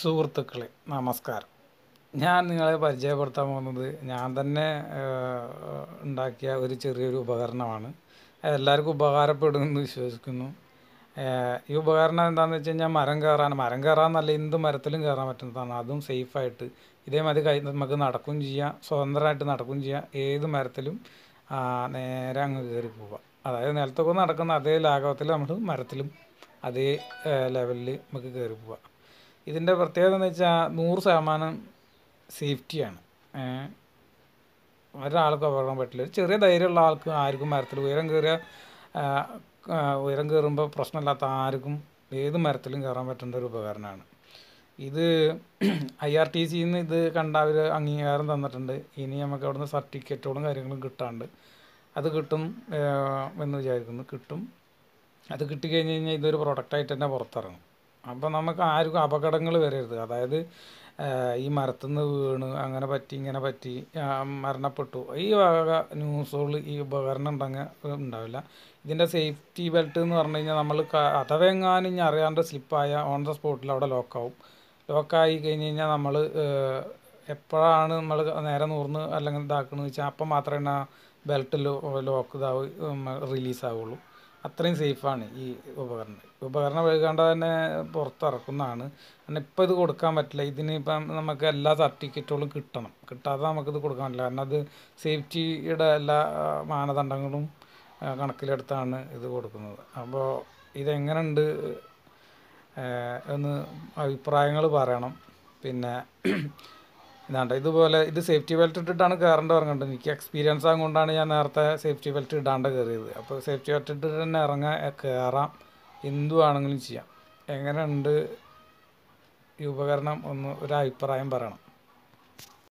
സുഹൃത്തുക്കളെ നമസ്കാരം ഞാൻ നിങ്ങളെ പരിചയപ്പെടുത്താൻ പോകുന്നത് ഞാൻ തന്നെ ഉണ്ടാക്കിയ ഒരു ചെറിയൊരു ഉപകരണമാണ് എല്ലാവർക്കും ഉപകാരപ്പെടും എന്ന് വിശ്വസിക്കുന്നു ഈ ഉപകരണം എന്താണെന്ന് വെച്ച് കഴിഞ്ഞാൽ മരം കയറാൻ മരം കയറാമെന്നല്ല എന്ത് മരത്തിലും കയറാൻ പറ്റുന്നതാണ് അതും സേഫായിട്ട് ഇതേമാതിരി കൈ നമുക്ക് നടക്കുകയും ചെയ്യാം സ്വതന്ത്രമായിട്ട് നടക്കുകയും ചെയ്യാം ഏത് മരത്തിലും നേരെ അങ്ങ് കയറി പോവാം അതായത് നിലത്തൊക്കെ നടക്കുന്ന അതേ ലാഘവത്തിൽ നമ്മൾ മരത്തിലും അതേ ലെവലിൽ നമുക്ക് കയറി പോവാം ഇതിൻ്റെ പ്രത്യേകത എന്ന് വെച്ചാൽ നൂറ് ശതമാനം സേഫ്റ്റിയാണ് ഒരാൾക്കും അപകടം പറ്റില്ല ഒരു ചെറിയ ധൈര്യമുള്ള ആൾക്ക് ആർക്കും മരത്തിൽ ഉയരം കയറിയ ഉയരം കയറുമ്പോൾ പ്രശ്നമില്ലാത്ത ആർക്കും ഏത് മരത്തിലും കയറാൻ പറ്റേണ്ട ഒരു ഉപകരണമാണ് ഇത് ഐ ആർ ടി സിന്ന് നിന്ന് ഇത് കണ്ട അവർ അംഗീകാരം തന്നിട്ടുണ്ട് ഇനി നമുക്ക് അവിടുന്ന് സർട്ടിഫിക്കറ്റുകളും കാര്യങ്ങളും കിട്ടാണ്ട് അത് കിട്ടും എന്ന് വിചാരിക്കുന്നു കിട്ടും അത് കിട്ടിക്കഴിഞ്ഞ് കഴിഞ്ഞാൽ ഇതൊരു പ്രൊഡക്റ്റായിട്ട് തന്നെ പുറത്തിറങ്ങും അപ്പം നമുക്ക് ആർക്കും അപകടങ്ങൾ വരരുത് അതായത് ഈ മരത്തിൽ വീണ് അങ്ങനെ പറ്റി ഇങ്ങനെ പറ്റി മരണപ്പെട്ടു ഈ വക ന്യൂസുകൾ ഈ ഉപകരണം ഉണ്ടങ്ങ ഉണ്ടാവില്ല ഇതിൻ്റെ സേഫ്റ്റി ബെൽറ്റ് എന്ന് പറഞ്ഞു കഴിഞ്ഞാൽ നമ്മൾ അഥവെങ്ങാനും ഇനി അറിയാണ്ട് സ്ലിപ്പായ ഓൺ ദ സ്പോട്ടിൽ അവിടെ ലോക്കാവും ലോക്കായി കഴിഞ്ഞ് കഴിഞ്ഞാൽ നമ്മൾ എപ്പോഴാണ് നമ്മൾ നേരെ നൂർന്ന് അല്ലെങ്കിൽ ഇതാക്കണമെന്ന് വെച്ചാൽ അപ്പം മാത്രമേ ആ ബെൽറ്റ് ലോക്ക് ഇതാവും ആവുള്ളൂ അത്രയും സേഫാണ് ഈ ഉപകരണം ഉപകരണം വൈകാണ്ട് തന്നെ പുറത്തിറക്കുന്നതാണ് കാരണം ഇപ്പം ഇത് കൊടുക്കാൻ പറ്റില്ല ഇതിനിപ്പം നമുക്ക് എല്ലാ സർട്ടിഫിക്കറ്റുകളും കിട്ടണം കിട്ടാതെ നമുക്കിത് കൊടുക്കാൻ പറ്റില്ല കാരണം അത് സേഫ്റ്റിയുടെ എല്ലാ മാനദണ്ഡങ്ങളും കണക്കിലെടുത്താണ് ഇത് കൊടുക്കുന്നത് അപ്പോൾ ഇതെങ്ങനെയുണ്ട് ഒന്ന് അഭിപ്രായങ്ങൾ പറയണം പിന്നെ ഇതാണ്ട് ഇതുപോലെ ഇത് സേഫ്റ്റി ബെൽറ്റ് ഇട്ടിട്ടാണ് കയറേണ്ടത് പറഞ്ഞിട്ട് എനിക്ക് എക്സ്പീരിയൻസ് ആയതുകൊണ്ടാണ് ഞാൻ നേരത്തെ സേഫ്റ്റി ബെൽറ്റ് ഇടാണ്ട് കയറിയത് അപ്പോൾ സേഫ്റ്റി ബെൽറ്റ് ഇട്ടിട്ട് തന്നെ ഇറങ്ങാൻ കയറാം എന്തുവാണെങ്കിലും ആണെങ്കിലും ചെയ്യാം എങ്ങനെയുണ്ട് ഈ ഉപകരണം ഒന്ന് ഒരു അഭിപ്രായം പറയണം